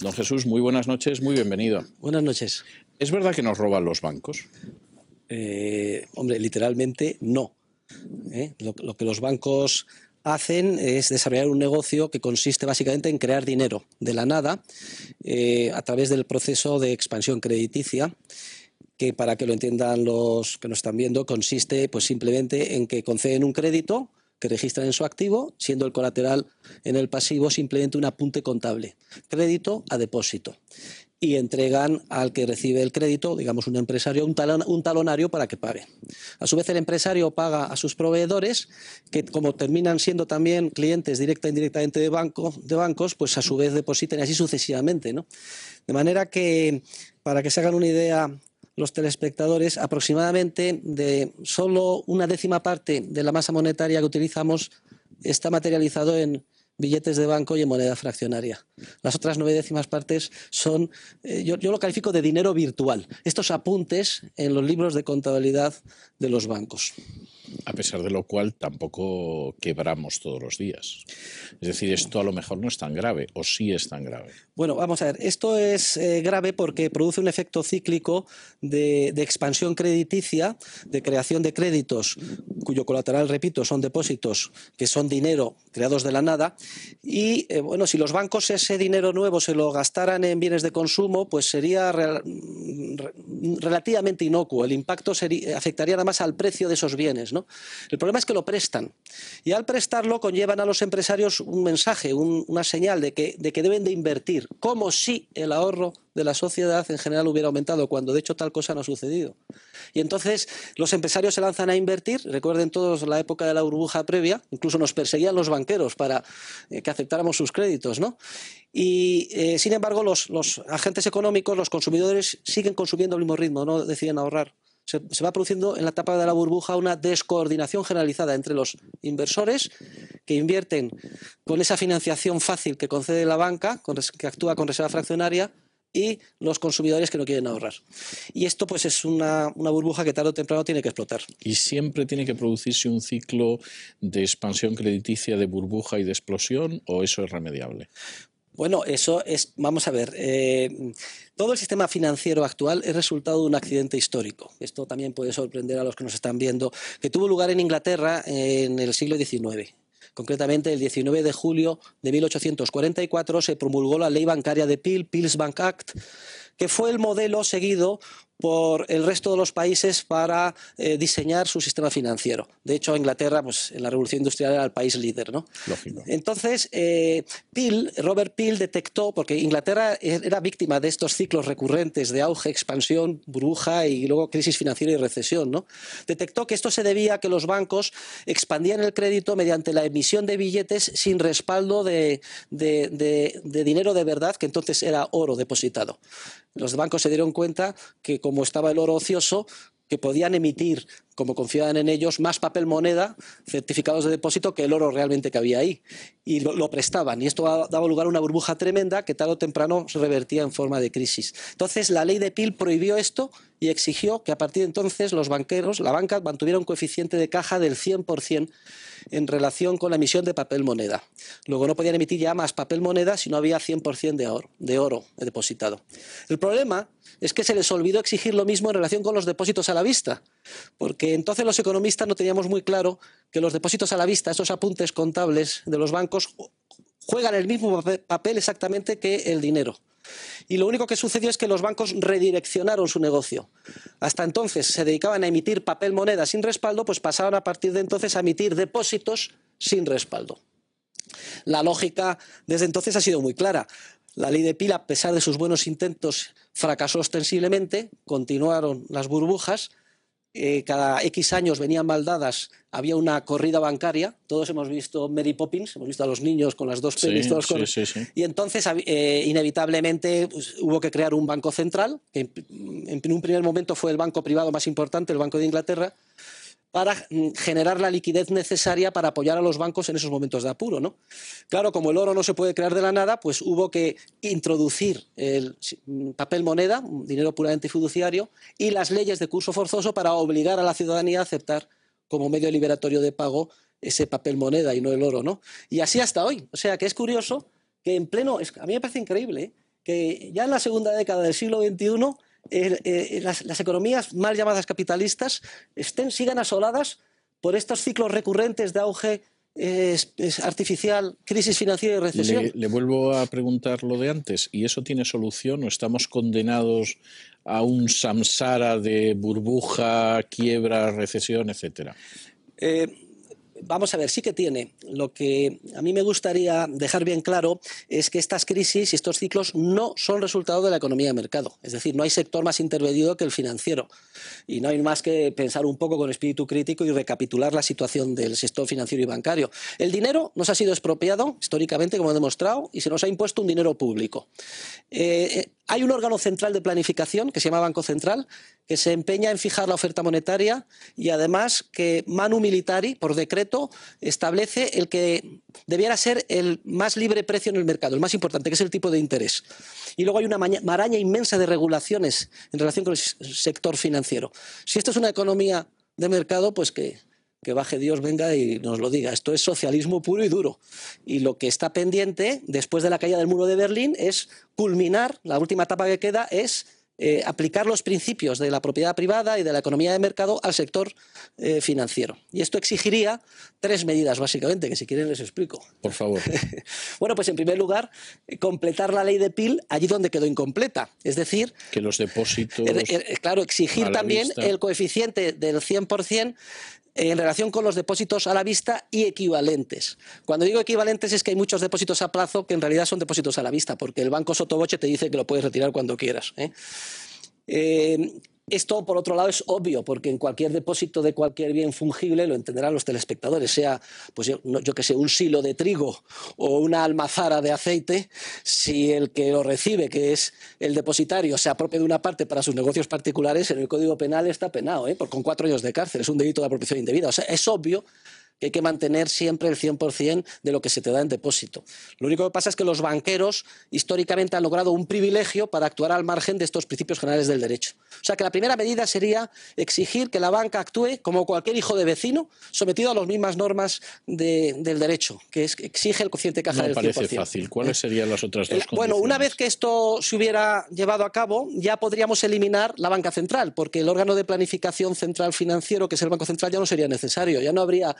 Don Jesús, muy buenas noches, muy bienvenido. Buenas noches. ¿Es verdad que nos roban los bancos? Eh, hombre, literalmente no. ¿eh? Lo, que los bancos hacen es desarrollar un negocio que consiste básicamente en crear dinero de la nada eh, a través del proceso de expansión crediticia que para que lo entiendan los que nos están viendo consiste pues simplemente en que conceden un crédito que registran en su activo, siendo el colateral en el pasivo simplemente un apunte contable, crédito a depósito. Y entregan al que recibe el crédito, digamos un empresario, un, talonario para que pague. A su vez, el empresario paga a sus proveedores, que como terminan siendo también clientes directa e indirectamente de, banco, de bancos, pues a su vez depositan así sucesivamente. ¿no? De manera que, para que se hagan una idea los telespectadores aproximadamente de solo una décima parte de la masa monetaria que utilizamos está materializado en billetes de banco y en moneda fraccionaria. Las otras nueve décimas partes son, eh, yo, lo califico de dinero virtual, estos apuntes en los libros de contabilidad de los bancos a pesar de lo cual tampoco quebramos todos los días. Es decir, esto a lo mejor no es tan grave, o sí es tan grave. Bueno, vamos a ver, esto es eh, grave porque produce un efecto cíclico de, expansión crediticia, de creación de créditos, cuyo colateral, repito, son depósitos, que son dinero creados de la nada. Y eh, bueno, si los bancos ese dinero nuevo se lo gastaran en bienes de consumo, pues sería relativamente inocuo. El impacto eh, afectaría nada más al precio de esos bienes. ¿no? El problema es que lo prestan. Y al prestarlo conllevan a los empresarios un mensaje, una señal de que, de que deben de invertir, como si el ahorro de la sociedad en general hubiera aumentado, cuando de hecho tal cosa no ha sucedido. Y entonces los empresarios se lanzan a invertir, recuerden todos la época de la burbuja previa, incluso nos perseguían los banqueros para eh, que aceptáramos sus créditos, ¿no? Y eh, sin embargo los, los, agentes económicos, los consumidores siguen consumiendo al mismo ritmo, no deciden ahorrar. Se, va produciendo en la etapa de la burbuja una descoordinación generalizada entre los inversores que invierten con esa financiación fácil que concede la banca, que actúa con reserva fraccionaria, y los consumidores que no quieren ahorrar. Y esto pues es una, burbuja que tarde o temprano tiene que explotar. Y siempre tiene que producirse un ciclo de expansión crediticia, de burbuja y de explosión, o eso es remediable. Bueno, eso es, vamos a ver, eh, todo el sistema financiero actual es resultado de un accidente histórico. Esto también puede sorprender a los que nos están viendo, que tuvo lugar en Inglaterra en el siglo XIX. Concretamente, el 19 de julio de 1844 se promulgó la Ley Bancaria de Peel, Peel's Bank Act, que fue el modelo seguido por el resto de los países para eh, diseñar su sistema financiero. De hecho, Inglaterra, pues, en la Revolución Industrial era el país líder. ¿no? Entonces, eh, Robert Peel detectó, porque Inglaterra e-, era víctima de estos ciclos recurrentes de auge, expansión, bruja y luego crisis financiera y recesión, ¿no? detectó que esto se debía a que los bancos expandían el crédito mediante la emisión de billetes sin respaldo de, de dinero de verdad, que entonces era oro depositado. Los bancos se dieron cuenta que como estaba el oro ocioso, que podían emitir como confiaban en ellos, más papel moneda, certificados de depósito, que el oro realmente que había ahí. Y lo, prestaban. Y esto daba lugar a una burbuja tremenda que tarde o temprano se revertía en forma de crisis. Entonces, la ley de PIL prohibió esto y exigió que a partir de entonces los banqueros, la banca, mantuviera un coeficiente de caja del 100% en relación con la emisión de papel moneda. Luego no podían emitir ya más papel moneda si no había 100% de oro depositado. El problema es que se les olvidó exigir lo mismo en relación con los depósitos a la vista porque entonces los economistas no teníamos muy claro que los depósitos a la vista, esos apuntes contables de los bancos, juegan el mismo papel exactamente que el dinero. Y lo único que sucedió es que los bancos redireccionaron su negocio. Hasta entonces se dedicaban a emitir papel moneda sin respaldo, pues pasaron a partir de entonces a emitir depósitos sin respaldo. La lógica desde entonces ha sido muy clara. La ley de pila, a pesar de sus buenos intentos, fracasó ostensiblemente, continuaron las burbujas eh, cada X años venían maldadas había una corrida bancaria. Todos hemos visto Mary Poppins, hemos visto a los niños con las dos pelis, Y entonces, eh, inevitablemente, pues, hubo que crear un banco central, que en un primer momento fue el banco privado más importante, el Banco de Inglaterra para mm, generar la liquidez necesaria para apoyar a los bancos en esos momentos de apuro. Claro, como el oro no se puede crear de la nada, pues hubo que introducir el mm, papel moneda, dinero puramente fiduciario, y las leyes de curso forzoso para obligar a la ciudadanía a aceptar como medio liberatorio de pago ese papel moneda y no el oro. ¿no? Y así hasta hoy. O sea que es curioso que en pleno, a mí me parece increíble, ¿eh? que ya en la segunda década del siglo XXI eh, eh, las, economías mal llamadas capitalistas estén, sigan asoladas por estos ciclos recurrentes de auge eh, artificial, crisis financiera y recesión. Le, vuelvo a preguntar lo de antes. ¿Y eso tiene solución o estamos condenados a un samsara de burbuja, quiebra, recesión, etcétera? vamos a ver, sí que tiene. Lo que a mí me gustaría dejar bien claro es que estas crisis y estos ciclos no son resultado de la economía de mercado. Es decir, no hay sector más intervenido que el financiero. Y no hay más que pensar un poco con espíritu crítico y recapitular la situación del sector financiero y bancario. El dinero nos ha sido expropiado históricamente, como he demostrado, y se nos ha impuesto un dinero público. Eh, eh, hay un órgano central de planificación que se llama Banco Central que se empeña en fijar la oferta monetaria y además que Manu Militari, por decreto, establece el que debiera ser el más libre precio en el mercado, el más importante, que es el tipo de interés. Y luego hay una maraña inmensa de regulaciones en relación con el sector financiero. Si esto es una economía de mercado, pues que, que baje Dios, venga y nos lo diga. Esto es socialismo puro y duro. Y lo que está pendiente, después de la caída del muro de Berlín, es culminar, la última etapa que queda es eh, aplicar los principios de la propiedad privada y de la economía de mercado al sector eh, financiero. Y esto exigiría tres medidas, básicamente, que si quieren les explico. Por favor. bueno, pues en primer lugar, completar la ley de PIL allí donde quedó incompleta. Es decir... Que los depósitos... Eh, claro, exigir también el coeficiente del 100% en relación con los depósitos a la vista y equivalentes. Cuando digo equivalentes es que hay muchos depósitos a plazo que en realidad son depósitos a la vista, porque el banco Sotoboche te dice que lo puedes retirar cuando quieras. ¿eh? eh esto, por otro lado, es obvio, porque en cualquier depósito de cualquier bien fungible lo entenderán los telespectadores, sea, pues yo, que sé, un silo de trigo o una almazara de aceite, si el que lo recibe, que es el depositario, se apropia de una parte para sus negocios particulares, en el Código Penal está penado, ¿eh? por, con cuatro años de cárcel, es un delito de apropiación indebida. O sea, es obvio que hay que mantener siempre el 100% de lo que se te da en depósito. Lo único que pasa es que los banqueros históricamente han logrado un privilegio para actuar al margen de estos principios generales del derecho. O sea que la primera medida sería exigir que la banca actúe como cualquier hijo de vecino sometido a las mismas normas del derecho, que exige el cociente de caja del 100%. parece fácil. ¿Cuáles eh, serían las otras eh, dos? Bueno, una vez que esto se hubiera llevado a cabo, ya podríamos eliminar la banca central, porque el órgano de planificación central financiero, que es el Banco Central, ya no sería necesario, ya no habría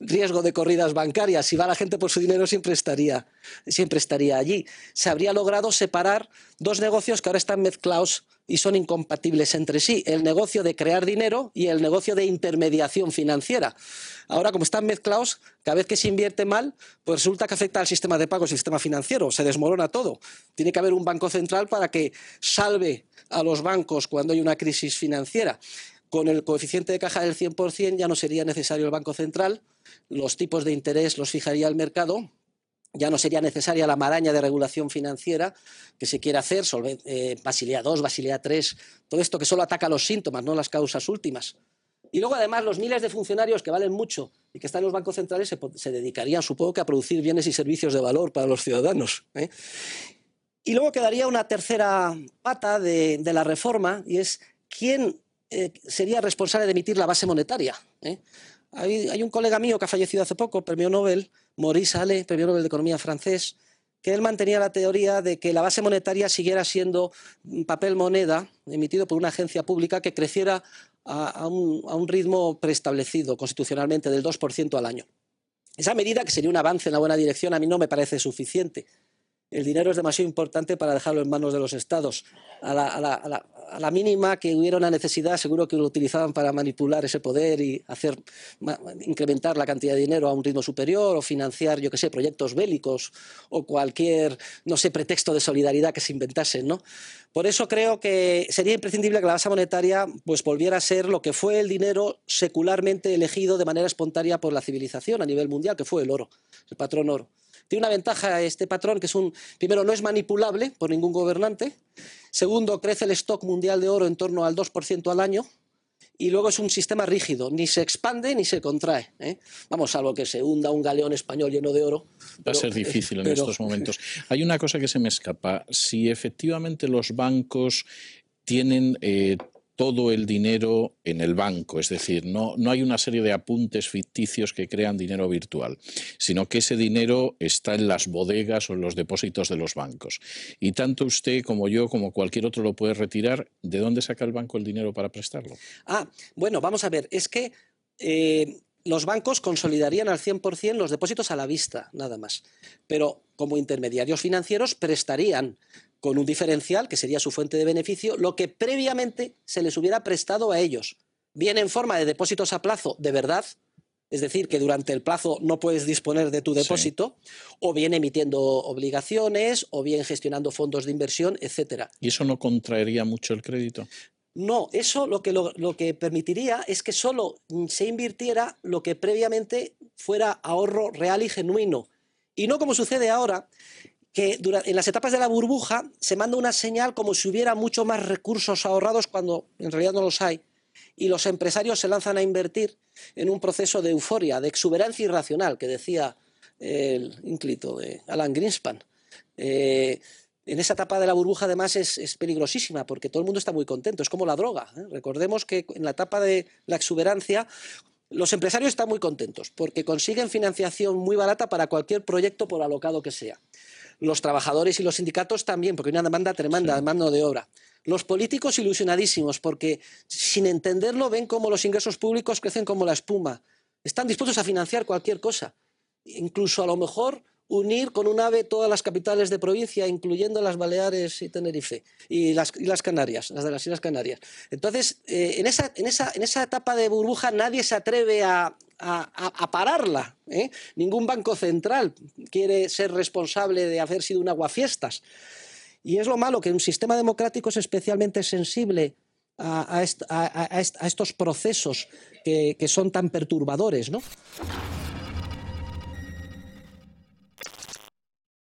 riesgo de corridas bancarias. Si va la gente por su dinero, siempre estaría, siempre estaría allí. Se habría logrado separar dos negocios que ahora están mezclados y son incompatibles entre sí, el negocio de crear dinero y el negocio de intermediación financiera. Ahora, como están mezclados, cada vez que se invierte mal, pues resulta que afecta al sistema de pagos, el sistema financiero, se desmorona todo. Tiene que haber un banco central para que salve a los bancos cuando hay una crisis financiera. Con el coeficiente de caja del 100% ya no sería necesario el Banco Central, los tipos de interés los fijaría el mercado, ya no sería necesaria la maraña de regulación financiera que se quiere hacer, eh, Basilea II, Basilea III, todo esto que solo ataca los síntomas, no las causas últimas. Y luego, además, los miles de funcionarios que valen mucho y que están en los bancos centrales se, dedicarían, supongo, a producir bienes y servicios de valor para los ciudadanos. ¿eh? Y luego quedaría una tercera pata de la reforma y es quién eh, sería responsable de emitir la base monetaria. ¿eh? Hay, un colega mío que ha fallecido hace poco, premio Nobel, Maurice Ale, premio Nobel de Economía francés, que él mantenía la teoría de que la base monetaria siguiera siendo papel moneda emitido por una agencia pública que creciera a, un, ritmo preestablecido constitucionalmente del 2% al año. Esa medida, que sería un avance en la buena dirección, a mí no me parece suficiente. El dinero es demasiado importante para dejarlo en manos de los estados a la mínima que hubiera una necesidad, seguro que lo utilizaban para manipular ese poder y hacer incrementar la cantidad de dinero a un ritmo superior o financiar, yo qué sé, proyectos bélicos o cualquier, no sé, pretexto de solidaridad que se inventasen, ¿no? Por eso creo que sería imprescindible que la base monetaria pues, volviera a ser lo que fue el dinero secularmente elegido de manera espontánea por la civilización a nivel mundial, que fue el oro, el patrón oro. Tiene una ventaja este patrón que es un, primero, no es manipulable por ningún gobernante. Segundo, crece el stock mundial de oro en torno al 2% al año. Y luego es un sistema rígido, ni se expande ni se contrae. Vamos ¿eh? Vamos, salvo que se hunda un galeón español lleno de oro. Va a ser difícil en estos momentos. Hay una cosa que se me escapa. Si efectivamente los bancos tienen eh, todo el dinero en el banco, es decir, no, no hay una serie de apuntes ficticios que crean dinero virtual, sino que ese dinero está en las bodegas o en los depósitos de los bancos. Y tanto usted como yo, como cualquier otro, lo puede retirar. ¿De dónde saca el banco el dinero para prestarlo? Ah, bueno, vamos a ver, es que... Eh, los bancos consolidarían al 100% los depósitos a la vista, nada más. Pero como intermediarios financieros prestarían con un diferencial que sería su fuente de beneficio, lo que previamente se les hubiera prestado a ellos, bien en forma de depósitos a plazo de verdad, es decir, que durante el plazo no puedes disponer de tu depósito, o bien emitiendo obligaciones, o bien gestionando fondos de inversión, etc. ¿Y eso no contraería mucho el crédito? No, eso lo que, lo que permitiría es que solo mm, se invirtiera lo que previamente fuera ahorro real y genuino. Y no como sucede ahora, que en las etapas de la burbuja se manda una señal como si hubiera mucho más recursos ahorrados cuando en realidad no los hay. Y los empresarios se lanzan a invertir en un proceso de euforia, de exuberancia irracional, que decía el ínclito de Alan Greenspan. Eh, en esa etapa de la burbuja, además, es, peligrosísima porque todo el mundo está muy contento. Es como la droga. ¿eh? Recordemos que en la etapa de la exuberancia, los empresarios están muy contentos porque consiguen financiación muy barata para cualquier proyecto, por alocado que sea. Los trabajadores y los sindicatos también, porque hay una demanda tremenda de mano de obra. Los políticos ilusionadísimos, porque sin entenderlo ven cómo los ingresos públicos crecen como la espuma. Están dispuestos a financiar cualquier cosa. Incluso a lo mejor unir con un ave todas las capitales de provincia, incluyendo las Baleares y Tenerife, y las, Canarias, las de las Islas Canarias. Entonces, eh, en, esa, en, esa, en, esa, etapa de burbuja nadie se atreve a, a, pararla. ¿eh? Ningún banco central quiere ser responsable de haber sido un aguafiestas. Y es lo malo, que un sistema democrático es especialmente sensible a, estos procesos que, que son tan perturbadores. ¿no?